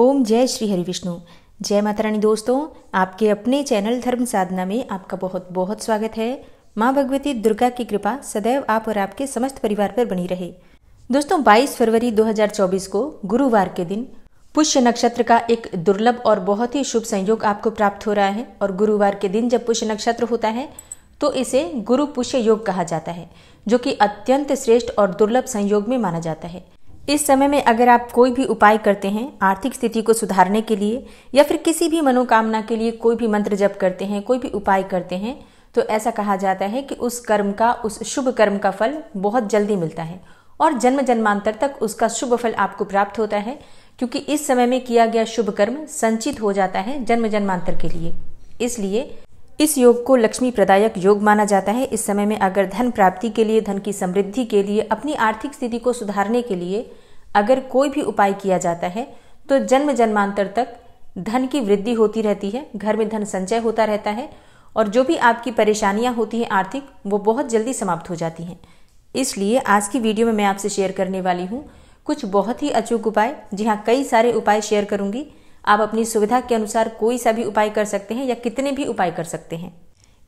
ओम जय श्री हरि विष्णु जय माता रानी दोस्तों आपके अपने चैनल धर्म साधना में आपका बहुत बहुत स्वागत है माँ भगवती दुर्गा की कृपा सदैव आप और आपके समस्त परिवार पर बनी रहे दोस्तों 22 फरवरी 2024 को गुरुवार के दिन पुष्य नक्षत्र का एक दुर्लभ और बहुत ही शुभ संयोग आपको प्राप्त हो रहा है और गुरुवार के दिन जब पुष्य नक्षत्र होता है तो इसे गुरु पुष्य योग कहा जाता है जो कि अत्यंत श्रेष्ठ और दुर्लभ संयोग में माना जाता है इस समय में अगर आप कोई भी उपाय करते हैं आर्थिक स्थिति को सुधारने के लिए या फिर किसी भी मनोकामना के लिए कोई भी मंत्र जप करते हैं कोई भी उपाय करते हैं तो ऐसा कहा जाता है कि उस कर्म का उस शुभ कर्म का फल बहुत जल्दी मिलता है और जन्म जन्मांतर तक उसका शुभ फल आपको प्राप्त होता है क्योंकि इस समय में किया गया शुभ कर्म संचित हो जाता है जन्म जन्मांतर के लिए इसलिए इस योग को लक्ष्मी प्रदायक योग माना जाता है इस समय में अगर धन प्राप्ति के लिए धन की समृद्धि के लिए अपनी आर्थिक स्थिति को सुधारने के लिए अगर कोई भी उपाय किया जाता है तो जन्म जन्मांतर तक धन की वृद्धि होती रहती है घर में धन संचय होता रहता है और जो भी आपकी परेशानियां होती हैं आर्थिक वो बहुत जल्दी समाप्त हो जाती हैं इसलिए आज की वीडियो में मैं आपसे शेयर करने वाली हूँ कुछ बहुत ही अचूक उपाय जी हाँ कई सारे उपाय शेयर करूंगी आप अपनी सुविधा के अनुसार कोई सा भी उपाय कर सकते हैं या कितने भी उपाय कर सकते हैं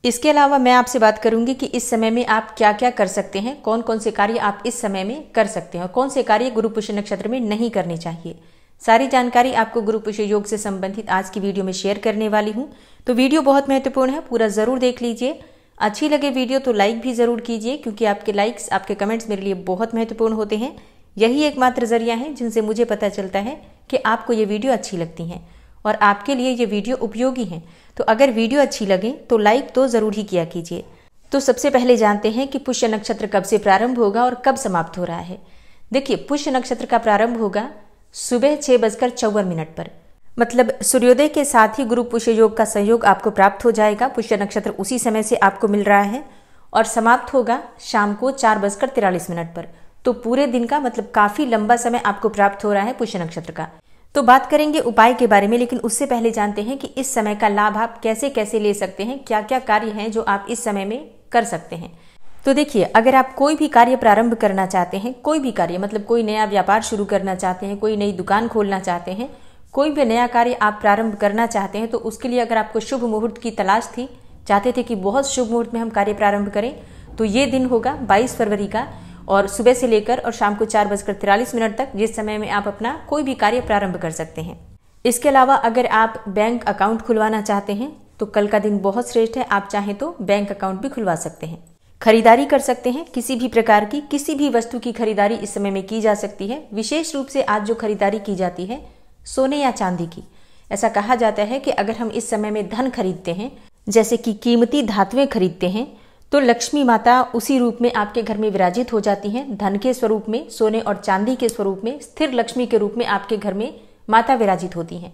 इसके अलावा मैं आपसे बात करूंगी कि इस समय में आप क्या क्या कर सकते हैं कौन कौन से कार्य आप इस समय में कर सकते हैं और कौन से कार्य गुरु पुष्य नक्षत्र में नहीं करने चाहिए सारी जानकारी आपको गुरु पुष्य योग से संबंधित आज की वीडियो में शेयर करने वाली हूँ तो वीडियो बहुत महत्वपूर्ण है पूरा जरूर देख लीजिए अच्छी लगे वीडियो तो लाइक भी जरूर कीजिए क्योंकि आपके लाइक्स आपके कमेंट्स मेरे लिए बहुत महत्वपूर्ण होते हैं यही एकमात्र जरिया है जिनसे मुझे पता चलता है कि आपको ये वीडियो अच्छी लगती है और आपके लिए ये वीडियो उपयोगी हैं तो अगर वीडियो अच्छी लगे तो लाइक तो ज़रूर ही किया कीजिए तो सबसे पहले जानते हैं कि पुष्य नक्षत्र कब से प्रारंभ होगा और कब समाप्त हो रहा है देखिए पुष्य नक्षत्र का प्रारंभ होगा सुबह छह बजकर चौवन मिनट पर मतलब सूर्योदय के साथ ही गुरु पुष्य योग का सहयोग आपको प्राप्त हो जाएगा पुष्य नक्षत्र उसी समय से आपको मिल रहा है और समाप्त होगा शाम को चार बजकर तिरालीस मिनट पर तो पूरे दिन का मतलब काफ़ी लंबा समय आपको प्राप्त हो रहा है पुष्य नक्षत्र का तो बात करेंगे उपाय के बारे में लेकिन उससे पहले जानते हैं कि इस समय का लाभ आप कैसे कैसे ले सकते हैं क्या क्या कार्य हैं जो आप इस समय में कर सकते हैं तो देखिए अगर आप कोई भी कार्य प्रारंभ करना चाहते हैं कोई भी कार्य मतलब कोई नया व्यापार शुरू करना चाहते हैं कोई नई दुकान खोलना चाहते हैं कोई भी नया कार्य आप प्रारंभ करना चाहते हैं तो उसके लिए अगर आपको शुभ मुहूर्त की तलाश थी चाहते थे कि बहुत शुभ मुहूर्त में हम कार्य प्रारंभ करें तो ये दिन होगा 22 फरवरी का और सुबह से लेकर और शाम को चार बजकर तिरालीस मिनट तक जिस समय में आप अपना कोई भी कार्य प्रारंभ कर सकते हैं इसके अलावा अगर आप बैंक अकाउंट खुलवाना चाहते हैं तो कल का दिन बहुत श्रेष्ठ है आप चाहें तो बैंक अकाउंट भी खुलवा सकते हैं खरीदारी कर सकते हैं किसी भी प्रकार की किसी भी वस्तु की खरीदारी इस समय में की जा सकती है विशेष रूप से आज जो खरीदारी की जाती है सोने या चांदी की ऐसा कहा जाता है कि अगर हम इस समय में धन खरीदते हैं जैसे कि कीमती धातुएं खरीदते हैं तो लक्ष्मी माता उसी रूप में आपके घर में विराजित हो जाती हैं धन के स्वरूप में सोने और चांदी के स्वरूप में स्थिर लक्ष्मी के रूप में आपके घर में माता विराजित होती हैं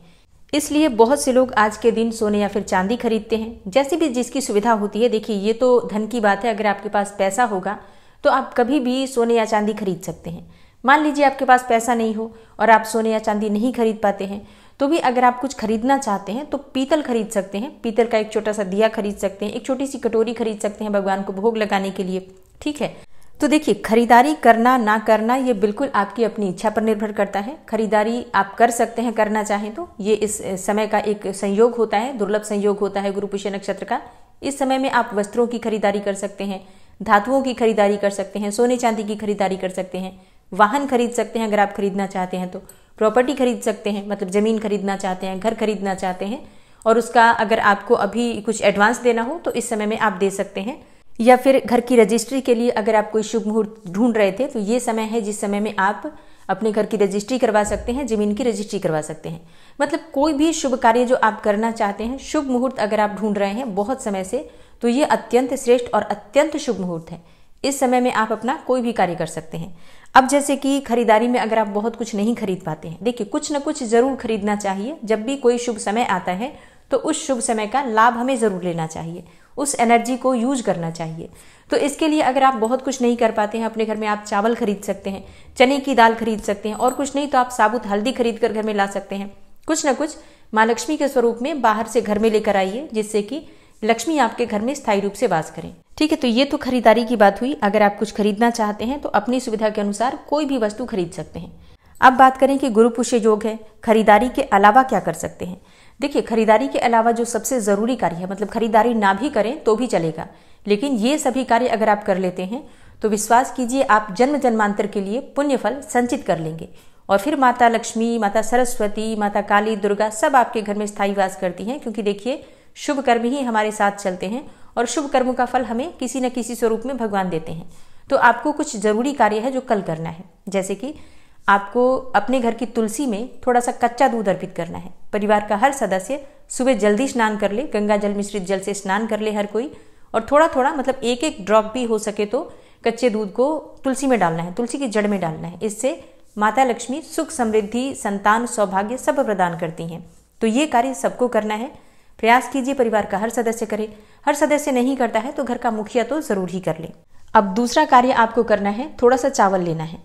इसलिए बहुत से लोग आज के दिन सोने या फिर चांदी खरीदते हैं जैसे भी जिसकी सुविधा होती है देखिए ये तो धन की बात है अगर आपके पास पैसा होगा तो आप कभी भी सोने या चांदी खरीद सकते हैं मान लीजिए आपके पास पैसा नहीं हो और आप सोने या चांदी नहीं खरीद पाते हैं तो भी अगर आप कुछ खरीदना चाहते हैं तो पीतल खरीद सकते हैं पीतल का एक छोटा सा दिया खरीद सकते हैं एक छोटी सी कटोरी खरीद सकते हैं भगवान को भोग लगाने के लिए ठीक है तो देखिए खरीदारी करना ना करना ये बिल्कुल आपकी अपनी इच्छा पर निर्भर करता है खरीदारी आप कर सकते हैं करना चाहें तो ये इस समय का एक संयोग होता है दुर्लभ संयोग होता है गुरु पुष्य नक्षत्र का इस समय में आप वस्त्रों की खरीदारी कर सकते हैं धातुओं की खरीदारी कर सकते हैं सोने चांदी की खरीदारी कर सकते हैं वाहन खरीद सकते हैं अगर आप खरीदना चाहते हैं तो प्रॉपर्टी खरीद सकते हैं मतलब ज़मीन खरीदना चाहते हैं घर खरीदना चाहते हैं और उसका अगर आपको अभी कुछ एडवांस देना हो तो इस समय में आप दे सकते हैं या फिर घर की रजिस्ट्री के लिए अगर आप कोई शुभ मुहूर्त ढूंढ रहे थे तो ये समय है जिस समय में आप अपने घर की रजिस्ट्री करवा सकते हैं जमीन की रजिस्ट्री करवा सकते हैं मतलब कोई भी शुभ कार्य जो आप करना चाहते हैं शुभ मुहूर्त अगर आप ढूंढ रहे हैं बहुत समय से तो ये अत्यंत श्रेष्ठ और अत्यंत शुभ मुहूर्त है इस समय में आप अपना कोई भी कार्य कर सकते हैं अब जैसे कि खरीदारी में अगर आप बहुत कुछ नहीं खरीद पाते हैं देखिए कुछ ना कुछ जरूर खरीदना चाहिए जब भी कोई शुभ समय आता है तो उस शुभ समय का लाभ हमें ज़रूर लेना चाहिए उस एनर्जी को यूज करना चाहिए तो इसके लिए अगर आप बहुत कुछ नहीं कर पाते हैं अपने घर में आप चावल खरीद सकते हैं चने की दाल खरीद सकते हैं और कुछ नहीं तो आप साबुत हल्दी खरीद कर घर में ला सकते हैं कुछ ना कुछ माँ लक्ष्मी के स्वरूप में बाहर से घर में लेकर आइए जिससे कि लक्ष्मी आपके घर में स्थायी रूप से वास करें ठीक है तो ये तो खरीदारी की बात हुई अगर आप कुछ खरीदना चाहते हैं तो अपनी सुविधा के अनुसार कोई भी वस्तु खरीद सकते हैं अब बात करें कि गुरु पुष्य योग है खरीदारी के अलावा क्या कर सकते हैं देखिए खरीदारी के अलावा जो सबसे ज़रूरी कार्य है मतलब खरीदारी ना भी करें तो भी चलेगा लेकिन ये सभी कार्य अगर आप कर लेते हैं तो विश्वास कीजिए आप जन्म जन्मांतर के लिए पुण्यफल संचित कर लेंगे और फिर माता लक्ष्मी माता सरस्वती माता काली दुर्गा सब आपके घर में स्थायी वास करती हैं क्योंकि देखिए शुभ कर्म ही हमारे साथ चलते हैं और शुभ कर्म का फल हमें किसी न किसी स्वरूप में भगवान देते हैं तो आपको कुछ ज़रूरी कार्य है जो कल करना है जैसे कि आपको अपने घर की तुलसी में थोड़ा सा कच्चा दूध अर्पित करना है परिवार का हर सदस्य सुबह जल्दी स्नान कर ले गंगा जल मिश्रित जल से स्नान कर ले हर कोई और थोड़ा थोड़ा मतलब एक एक ड्रॉप भी हो सके तो कच्चे दूध को तुलसी में डालना है तुलसी की जड़ में डालना है इससे माता लक्ष्मी सुख समृद्धि संतान सौभाग्य सब प्रदान करती हैं तो ये कार्य सबको करना है प्रयास कीजिए परिवार का हर सदस्य करे हर सदस्य नहीं करता है तो घर का मुखिया तो जरूर ही कर ले अब दूसरा कार्य आपको करना है थोड़ा सा चावल लेना है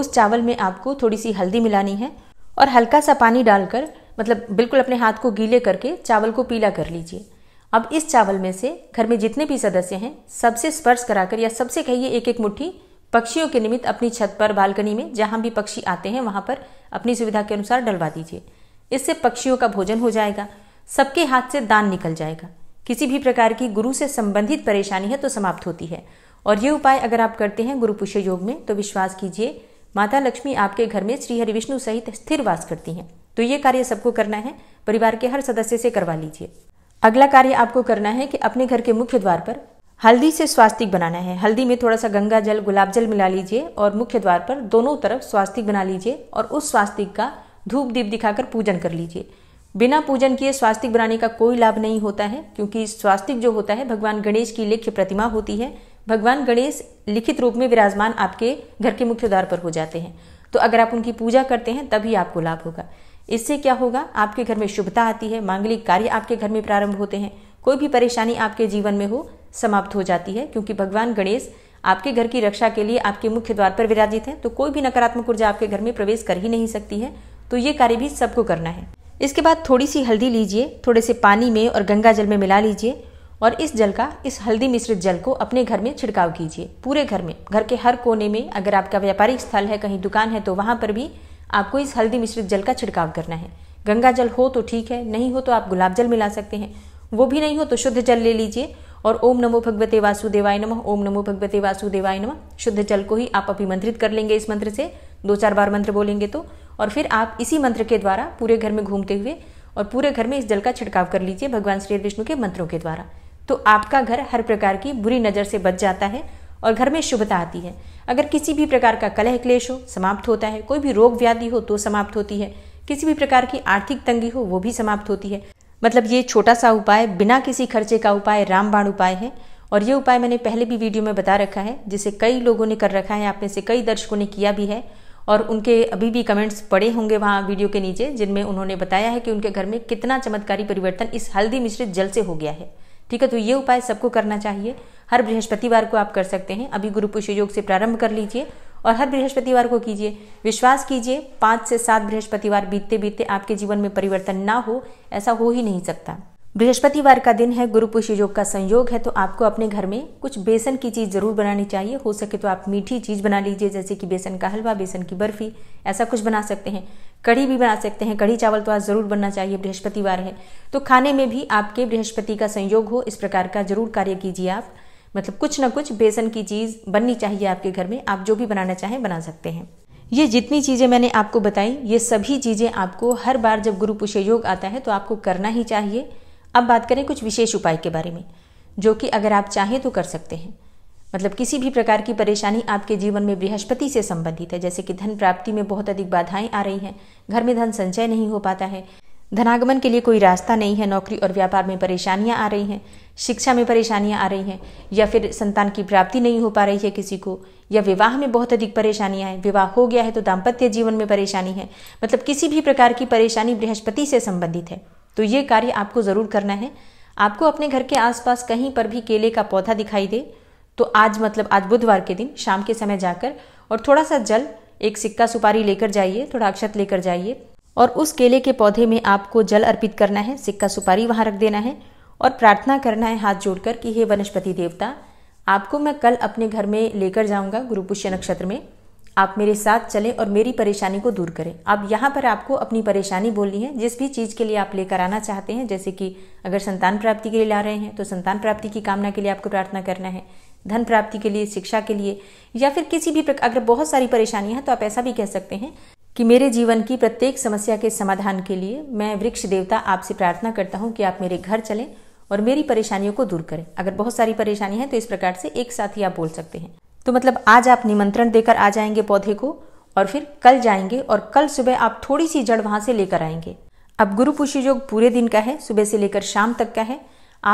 उस चावल में आपको थोड़ी सी हल्दी मिलानी है और हल्का सा पानी डालकर मतलब बिल्कुल अपने हाथ को गीले करके चावल को पीला कर लीजिए अब इस चावल में से घर में जितने भी सदस्य हैं सबसे स्पर्श कराकर या सबसे कहिए एक एक मुट्ठी पक्षियों के निमित्त अपनी छत पर बालकनी में जहां भी पक्षी आते हैं वहां पर अपनी सुविधा के अनुसार डलवा दीजिए इससे पक्षियों का भोजन हो जाएगा सबके हाथ से दान निकल जाएगा किसी भी प्रकार की गुरु से संबंधित परेशानी है तो समाप्त होती है और ये उपाय अगर आप करते हैं गुरु पुष्य योग में तो विश्वास कीजिए माता लक्ष्मी आपके घर में श्री हरि विष्णु सहित स्थिर वास करती हैं तो ये कार्य सबको करना है परिवार के हर सदस्य से करवा लीजिए अगला कार्य आपको करना है कि अपने घर के मुख्य द्वार पर हल्दी से स्वास्तिक बनाना है हल्दी में थोड़ा सा गंगा जल गुलाब जल मिला लीजिए और मुख्य द्वार पर दोनों तरफ स्वास्तिक बना लीजिए और उस स्वास्तिक का धूप दीप दिखाकर पूजन कर लीजिए बिना पूजन किए स्वास्तिक बनाने का कोई लाभ नहीं होता है क्योंकि स्वास्तिक जो होता है भगवान गणेश की लिख्य प्रतिमा होती है भगवान गणेश लिखित रूप में विराजमान आपके घर के मुख्य द्वार पर हो जाते हैं तो अगर आप उनकी पूजा करते हैं तभी आपको लाभ होगा इससे क्या होगा आपके घर में शुभता आती है मांगलिक कार्य आपके घर में प्रारंभ होते हैं कोई भी परेशानी आपके जीवन में हो समाप्त हो जाती है क्योंकि भगवान गणेश आपके घर की रक्षा के लिए आपके मुख्य द्वार पर विराजित हैं तो कोई भी नकारात्मक ऊर्जा आपके घर में प्रवेश कर ही नहीं सकती है तो ये कार्य भी सबको करना है इसके बाद थोड़ी सी हल्दी लीजिए थोड़े से पानी में और गंगा जल में मिला लीजिए और इस जल का इस हल्दी मिश्रित जल को अपने घर में छिड़काव कीजिए पूरे घर में घर के हर कोने में अगर आपका व्यापारिक स्थल है कहीं दुकान है तो वहाँ पर भी आपको इस हल्दी मिश्रित जल का छिड़काव करना है गंगा जल हो तो ठीक है नहीं हो तो आप गुलाब जल मिला सकते हैं वो भी नहीं हो तो शुद्ध जल ले लीजिए और ओम नमो भगवते वासुदेवाय नमः ओम नमो भगवते वासुदेवाय नमः शुद्ध जल को ही आप अभिमंत्रित कर लेंगे इस मंत्र से दो चार बार मंत्र बोलेंगे तो और फिर आप इसी मंत्र के द्वारा पूरे घर में घूमते हुए और पूरे घर में इस जल का छिड़काव कर लीजिए भगवान श्री विष्णु के मंत्रों के द्वारा तो आपका घर हर प्रकार की बुरी नज़र से बच जाता है और घर में शुभता आती है अगर किसी भी प्रकार का कलह क्लेश हो समाप्त होता है कोई भी रोग व्याधि हो तो समाप्त होती है किसी भी प्रकार की आर्थिक तंगी हो वो भी समाप्त होती है मतलब ये छोटा सा उपाय बिना किसी खर्चे का उपाय रामबाण उपाय है और ये उपाय मैंने पहले भी वीडियो में बता रखा है जिसे कई लोगों ने कर रखा है आप में से कई दर्शकों ने किया भी है और उनके अभी भी कमेंट्स पड़े होंगे वहाँ वीडियो के नीचे जिनमें उन्होंने बताया है कि उनके घर में कितना चमत्कारी परिवर्तन इस हल्दी मिश्रित जल से हो गया है ठीक है तो ये उपाय सबको करना चाहिए हर बृहस्पतिवार को आप कर सकते हैं अभी गुरु पुष्य योग से प्रारंभ कर लीजिए और हर बृहस्पतिवार को कीजिए विश्वास कीजिए पाँच से सात बृहस्पतिवार बीतते बीतते आपके जीवन में परिवर्तन ना हो ऐसा हो ही नहीं सकता बृहस्पतिवार का दिन है गुरु पुष्य योग का संयोग है तो आपको अपने घर में कुछ बेसन की चीज़ ज़रूर बनानी चाहिए हो सके तो आप मीठी चीज़ बना लीजिए जैसे कि बेसन का हलवा बेसन की बर्फ़ी ऐसा कुछ बना सकते हैं कढ़ी भी बना सकते हैं कढ़ी चावल तो आज ज़रूर बनना चाहिए बृहस्पतिवार है तो खाने में भी आपके बृहस्पति का संयोग हो इस प्रकार का ज़रूर कार्य कीजिए आप मतलब कुछ ना कुछ बेसन की चीज़ बननी चाहिए आपके घर में आप जो भी बनाना चाहें बना सकते हैं ये जितनी चीज़ें मैंने आपको बताई ये सभी चीज़ें आपको हर बार जब गुरु पुष्य योग आता है तो आपको करना ही चाहिए अब बात करें कुछ विशेष उपाय के बारे में जो कि अगर आप चाहें तो कर सकते हैं मतलब किसी भी प्रकार की परेशानी आपके जीवन में बृहस्पति से संबंधित है जैसे कि धन प्राप्ति में बहुत अधिक बाधाएं आ रही हैं घर में धन संचय नहीं हो पाता है धनागमन के लिए कोई रास्ता नहीं है नौकरी और व्यापार में परेशानियां आ रही हैं शिक्षा में परेशानियां आ रही हैं या फिर संतान की प्राप्ति नहीं हो पा रही है किसी को या विवाह में बहुत अधिक परेशानियां हैं विवाह हो गया है तो दाम्पत्य जीवन में परेशानी है मतलब किसी भी प्रकार की परेशानी बृहस्पति से संबंधित है तो ये कार्य आपको ज़रूर करना है आपको अपने घर के आसपास कहीं पर भी केले का पौधा दिखाई दे तो आज मतलब आज बुधवार के दिन शाम के समय जाकर और थोड़ा सा जल एक सिक्का सुपारी लेकर जाइए थोड़ा अक्षत लेकर जाइए और उस केले के पौधे में आपको जल अर्पित करना है सिक्का सुपारी वहां रख देना है और प्रार्थना करना है हाथ जोड़कर कि हे वनस्पति देवता आपको मैं कल अपने घर में लेकर जाऊंगा गुरु पुष्य नक्षत्र में आप मेरे साथ चलें और मेरी परेशानी को दूर करें अब यहाँ पर आपको अपनी परेशानी बोलनी है जिस भी चीज़ के लिए आप लेकर आना चाहते हैं जैसे कि अगर संतान प्राप्ति के लिए ला रहे हैं तो संतान प्राप्ति की कामना के लिए आपको प्रार्थना करना है धन प्राप्ति के लिए शिक्षा के लिए या फिर किसी भी प्रकार अगर बहुत सारी परेशानियाँ हैं तो आप ऐसा भी कह सकते हैं कि मेरे जीवन की प्रत्येक समस्या के समाधान के लिए मैं वृक्ष देवता आपसे प्रार्थना करता हूँ कि आप मेरे घर चलें और मेरी परेशानियों को दूर करें अगर बहुत सारी परेशानी है तो इस प्रकार से एक साथ ही आप बोल सकते हैं तो मतलब आज आप निमंत्रण देकर आ जाएंगे पौधे को और फिर कल जाएंगे और कल सुबह आप थोड़ी सी जड़ वहां से लेकर आएंगे अब गुरु पुष्य योग पूरे दिन का है सुबह से लेकर शाम तक का है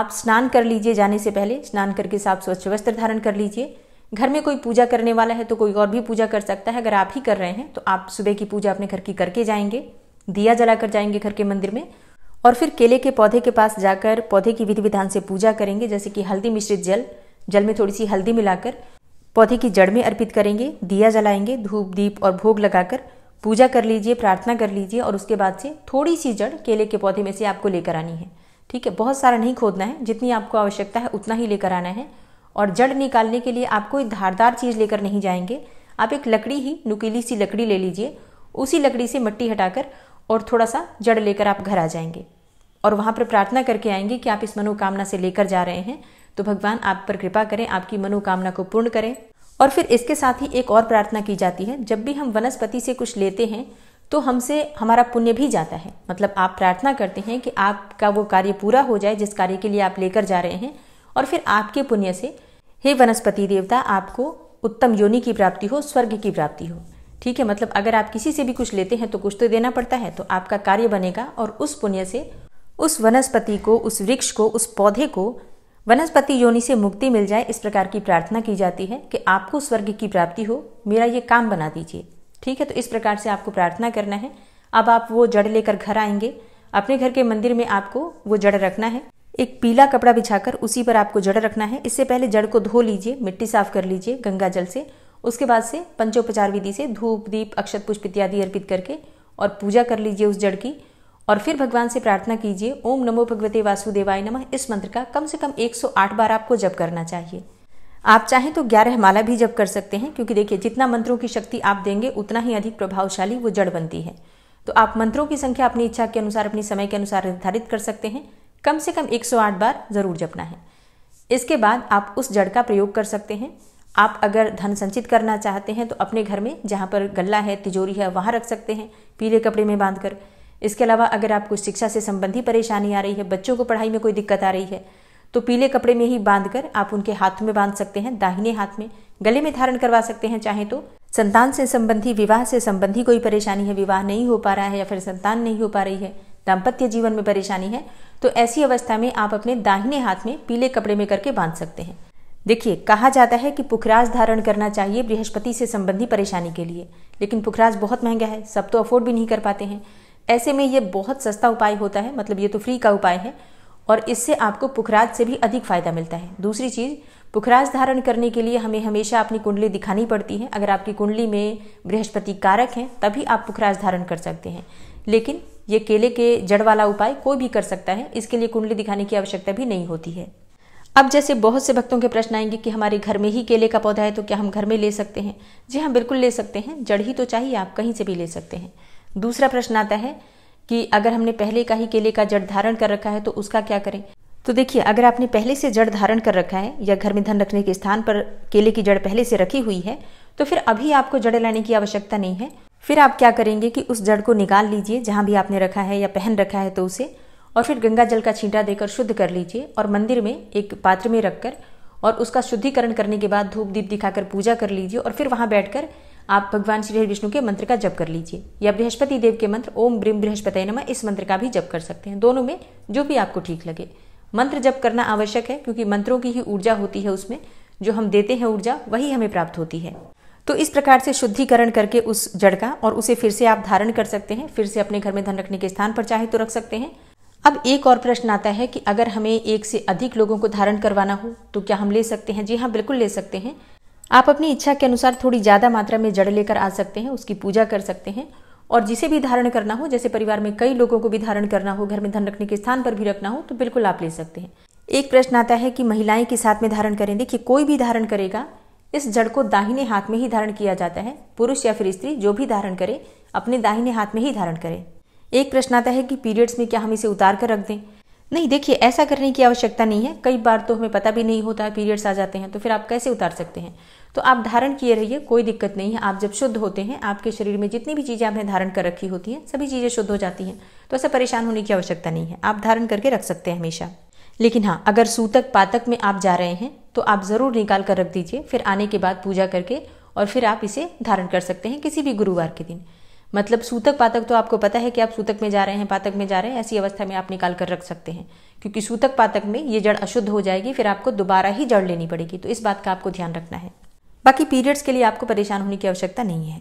आप स्नान कर लीजिए जाने से पहले स्नान करके साफ स्वच्छ वस्त्र धारण कर लीजिए घर में कोई पूजा करने वाला है तो कोई और भी पूजा कर सकता है अगर आप ही कर रहे हैं तो आप सुबह की पूजा अपने घर की करके जाएंगे दिया जलाकर जाएंगे घर के मंदिर में और फिर केले के पौधे के पास जाकर पौधे की विधि विधान से पूजा करेंगे जैसे कि हल्दी मिश्रित जल जल में थोड़ी सी हल्दी मिलाकर पौधे की जड़ में अर्पित करेंगे दिया जलाएंगे धूप दीप और भोग लगाकर पूजा कर लीजिए प्रार्थना कर लीजिए और उसके बाद से थोड़ी सी जड़ केले के पौधे में से आपको लेकर आनी है ठीक है बहुत सारा नहीं खोदना है जितनी आपको आवश्यकता है उतना ही लेकर आना है और जड़ निकालने के लिए आप कोई धारदार चीज़ लेकर नहीं जाएंगे आप एक लकड़ी ही नुकीली सी लकड़ी ले लीजिए उसी लकड़ी से मिट्टी हटाकर और थोड़ा सा जड़ लेकर आप घर आ जाएंगे और वहाँ पर प्रार्थना करके आएंगे कि आप इस मनोकामना से लेकर जा रहे हैं तो भगवान आप पर कृपा करें आपकी मनोकामना को पूर्ण करें और फिर इसके साथ ही एक और प्रार्थना की जाती है जब भी हम वनस्पति से कुछ लेते हैं तो हमसे हमारा पुण्य भी जाता है मतलब आप प्रार्थना करते हैं कि आपका वो कार्य पूरा हो जाए जिस कार्य के लिए आप लेकर जा रहे हैं और फिर आपके पुण्य से हे वनस्पति देवता आपको उत्तम योनि की प्राप्ति हो स्वर्ग की प्राप्ति हो ठीक है मतलब अगर आप किसी से भी कुछ लेते हैं तो कुछ तो देना पड़ता है तो आपका कार्य बनेगा और उस पुण्य से उस वनस्पति को उस वृक्ष को उस पौधे को वनस्पति योनि से मुक्ति मिल जाए इस प्रकार की प्रार्थना की जाती है कि आपको स्वर्ग की प्राप्ति हो मेरा ये काम बना दीजिए ठीक है तो इस प्रकार से आपको प्रार्थना करना है अब आप वो जड़ लेकर घर आएंगे अपने घर के मंदिर में आपको वो जड़ रखना है एक पीला कपड़ा बिछाकर उसी पर आपको जड़ रखना है इससे पहले जड़ को धो लीजिए मिट्टी साफ कर लीजिए गंगा जल से उसके बाद से पंचोपचार विधि से धूप दीप अक्षत पुष्प इत्यादि अर्पित करके और पूजा कर लीजिए उस जड़ की और फिर भगवान से प्रार्थना कीजिए ओम नमो भगवते वासुदेवाय नमः इस मंत्र का कम से कम 108 बार आपको जप करना चाहिए आप चाहें तो ग्यारह माला भी जप कर सकते हैं क्योंकि देखिए जितना मंत्रों की शक्ति आप देंगे उतना ही अधिक प्रभावशाली वो जड़ बनती है तो आप मंत्रों की संख्या अपनी इच्छा के अनुसार अपने समय के अनुसार निर्धारित कर सकते हैं कम से कम 108 बार जरूर जपना है इसके बाद आप उस जड़ का प्रयोग कर सकते हैं आप अगर धन संचित करना चाहते हैं तो अपने घर में जहाँ पर गला है तिजोरी है वहाँ रख सकते हैं पीले कपड़े में बांधकर इसके अलावा अगर आपको शिक्षा से संबंधी परेशानी आ रही है बच्चों को पढ़ाई में कोई दिक्कत आ रही है तो पीले कपड़े में ही बांध कर आप उनके हाथ में बांध सकते हैं दाहिने हाथ में गले में धारण करवा सकते हैं चाहे तो संतान से संबंधी विवाह से संबंधी कोई परेशानी है विवाह नहीं हो पा रहा है या फिर संतान नहीं हो पा रही है दाम्पत्य जीवन में परेशानी है तो ऐसी अवस्था में आप अपने दाहिने हाथ में पीले कपड़े में करके बांध सकते हैं देखिए कहा जाता है कि पुखराज धारण करना चाहिए बृहस्पति से संबंधी परेशानी के लिए लेकिन पुखराज बहुत महंगा है सब तो अफोर्ड भी नहीं कर पाते हैं ऐसे में ये बहुत सस्ता उपाय होता है मतलब ये तो फ्री का उपाय है और इससे आपको पुखराज से भी अधिक फायदा मिलता है दूसरी चीज़ पुखराज धारण करने के लिए हमें हमेशा अपनी कुंडली दिखानी पड़ती है अगर आपकी कुंडली में बृहस्पति कारक हैं तभी आप पुखराज धारण कर सकते हैं लेकिन ये केले के जड़ वाला उपाय कोई भी कर सकता है इसके लिए कुंडली दिखाने की आवश्यकता भी नहीं होती है अब जैसे बहुत से भक्तों के प्रश्न आएंगे कि हमारे घर में ही केले का पौधा है तो क्या हम घर में ले सकते हैं जी हाँ बिल्कुल ले सकते हैं जड़ ही तो चाहिए आप कहीं से भी ले सकते हैं दूसरा प्रश्न आता है कि अगर हमने पहले का ही केले का जड़ धारण कर रखा है तो उसका क्या करें तो देखिए अगर आपने पहले से जड़ धारण कर रखा है या घर में धन रखने के स्थान पर केले की जड़ पहले से रखी हुई है तो फिर अभी आपको जड़ लाने की आवश्यकता नहीं है फिर आप क्या करेंगे कि उस जड़ को निकाल लीजिए जहां भी आपने रखा है या पहन रखा है तो उसे और फिर गंगा जल का छींटा देकर शुद्ध कर लीजिए और मंदिर में एक पात्र में रखकर और उसका शुद्धिकरण करने के बाद धूप दीप दिखाकर पूजा कर लीजिए और फिर वहां बैठकर आप भगवान श्री विष्णु के मंत्र का जप कर लीजिए या बृहस्पति देव के मंत्र ओम ब्रीम बृहस्पति नमः इस मंत्र का भी जप कर सकते हैं दोनों में जो भी आपको ठीक लगे मंत्र जप करना आवश्यक है क्योंकि मंत्रों की ही ऊर्जा होती है उसमें जो हम देते हैं ऊर्जा वही हमें प्राप्त होती है तो इस प्रकार से शुद्धिकरण करके उस जड़ का और उसे फिर से आप धारण कर सकते हैं फिर से अपने घर में धन रखने के स्थान पर चाहे तो रख सकते हैं अब एक और प्रश्न आता है कि अगर हमें एक से अधिक लोगों को धारण करवाना हो तो क्या हम ले सकते हैं जी हाँ बिल्कुल ले सकते हैं आप अपनी इच्छा के अनुसार थोड़ी ज़्यादा मात्रा में जड़ लेकर आ सकते हैं उसकी पूजा कर सकते हैं और जिसे भी धारण करना हो जैसे परिवार में कई लोगों को भी धारण करना हो घर में धन रखने के स्थान पर भी रखना हो तो बिल्कुल आप ले सकते हैं एक प्रश्न आता है कि महिलाएं के साथ में धारण करें देखिए कोई भी धारण करेगा इस जड़ को दाहिने हाथ में ही धारण किया जाता है पुरुष या फिर स्त्री जो भी धारण करे अपने दाहिने हाथ में ही धारण करे एक प्रश्न आता है कि पीरियड्स में क्या हम इसे उतार कर रख दें नहीं देखिए ऐसा करने की आवश्यकता नहीं है कई बार तो हमें पता भी नहीं होता है पीरियड्स आ जाते हैं तो फिर आप कैसे उतार सकते हैं तो आप धारण किए रहिए कोई दिक्कत नहीं है आप जब शुद्ध होते हैं आपके शरीर में जितनी भी चीज़ें आपने धारण कर रखी होती हैं सभी चीज़ें शुद्ध हो जाती हैं तो ऐसा परेशान होने की आवश्यकता नहीं है आप धारण करके रख सकते हैं हमेशा लेकिन हाँ अगर सूतक पातक में आप जा रहे हैं तो आप ज़रूर निकाल कर रख दीजिए फिर आने के बाद पूजा करके और फिर आप इसे धारण कर सकते हैं किसी भी गुरुवार के दिन मतलब सूतक पातक तो आपको पता है कि आप सूतक में जा रहे हैं पातक में जा रहे हैं ऐसी अवस्था में आप निकाल कर रख सकते हैं क्योंकि सूतक पातक में ये जड़ अशुद्ध हो जाएगी फिर आपको दोबारा ही जड़ लेनी पड़ेगी तो इस बात का आपको ध्यान रखना है बाकी पीरियड्स के लिए आपको परेशान होने की आवश्यकता नहीं है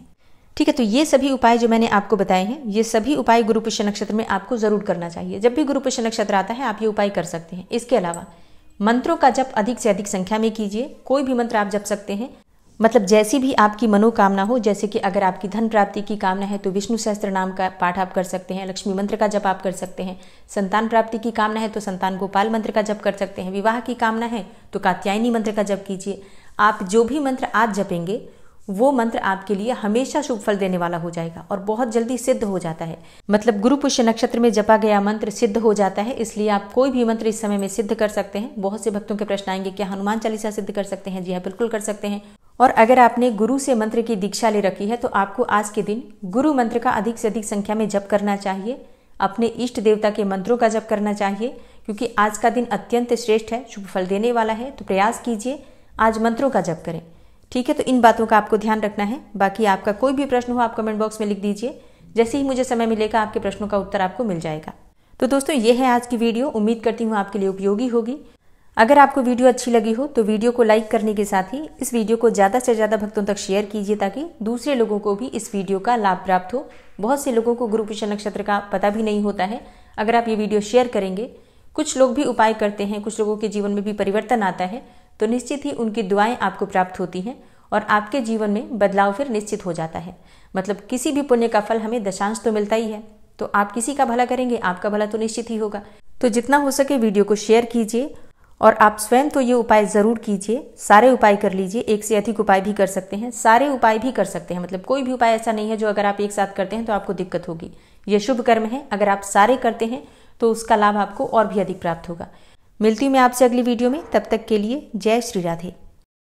ठीक है तो ये सभी उपाय जो मैंने आपको बताए हैं ये सभी उपाय गुरु पुष्य नक्षत्र में आपको जरूर करना चाहिए जब भी गुरु पुष्य नक्षत्र आता है आप ये उपाय कर सकते हैं इसके अलावा मंत्रों का जप अधिक से अधिक संख्या में कीजिए कोई भी मंत्र आप जप सकते हैं मतलब जैसी भी आपकी मनोकामना हो जैसे कि अगर आपकी धन प्राप्ति की कामना है तो विष्णु सहस्त्र नाम का पाठ आप कर सकते हैं लक्ष्मी मंत्र का जप आप कर सकते हैं संतान प्राप्ति की कामना है तो संतान गोपाल मंत्र का जप कर सकते हैं विवाह की कामना है तो कात्यायनी मंत्र का जप कीजिए आप जो भी मंत्र आज जपेंगे वो मंत्र आपके लिए हमेशा शुभ फल देने वाला हो जाएगा और बहुत जल्दी सिद्ध हो जाता है मतलब गुरु पुष्य नक्षत्र में जपा गया मंत्र सिद्ध हो जाता है इसलिए आप कोई भी मंत्र इस समय में सिद्ध कर सकते हैं बहुत से भक्तों के प्रश्न आएंगे क्या हनुमान चालीसा सिद्ध कर सकते हैं जी हाँ बिल्कुल कर सकते हैं और अगर आपने गुरु से मंत्र की दीक्षा ले रखी है तो आपको आज के दिन गुरु मंत्र का अधिक से अधिक संख्या में जप करना चाहिए अपने इष्ट देवता के मंत्रों का जप करना चाहिए क्योंकि आज का दिन अत्यंत श्रेष्ठ है शुभ फल देने वाला है तो प्रयास कीजिए आज मंत्रों का जप करें ठीक है तो इन बातों का आपको ध्यान रखना है बाकी आपका कोई भी प्रश्न हो आप कमेंट बॉक्स में लिख दीजिए जैसे ही मुझे समय मिलेगा आपके प्रश्नों का उत्तर आपको मिल जाएगा तो दोस्तों ये है आज की वीडियो उम्मीद करती हूँ आपके लिए उपयोगी होगी अगर आपको वीडियो अच्छी लगी हो तो वीडियो को लाइक करने के साथ ही इस वीडियो को ज़्यादा से ज़्यादा भक्तों तक शेयर कीजिए ताकि दूसरे लोगों को भी इस वीडियो का लाभ प्राप्त हो बहुत से लोगों को गुरु कृष्ण नक्षत्र का पता भी नहीं होता है अगर आप ये वीडियो शेयर करेंगे कुछ लोग भी उपाय करते हैं कुछ लोगों के जीवन में भी परिवर्तन आता है तो निश्चित ही उनकी दुआएं आपको प्राप्त होती हैं और आपके जीवन में बदलाव फिर निश्चित हो जाता है मतलब किसी भी पुण्य का फल हमें दशांश तो मिलता ही है तो आप किसी का भला करेंगे आपका भला तो निश्चित ही होगा तो जितना हो सके वीडियो को शेयर कीजिए और आप स्वयं तो ये उपाय ज़रूर कीजिए सारे उपाय कर लीजिए एक से अधिक उपाय भी कर सकते हैं सारे उपाय भी कर सकते हैं मतलब कोई भी उपाय ऐसा नहीं है जो अगर आप एक साथ करते हैं तो आपको दिक्कत होगी ये शुभ कर्म है अगर आप सारे करते हैं तो उसका लाभ आपको और भी अधिक प्राप्त होगा मिलती हूँ मैं आपसे अगली वीडियो में तब तक के लिए जय श्री राधे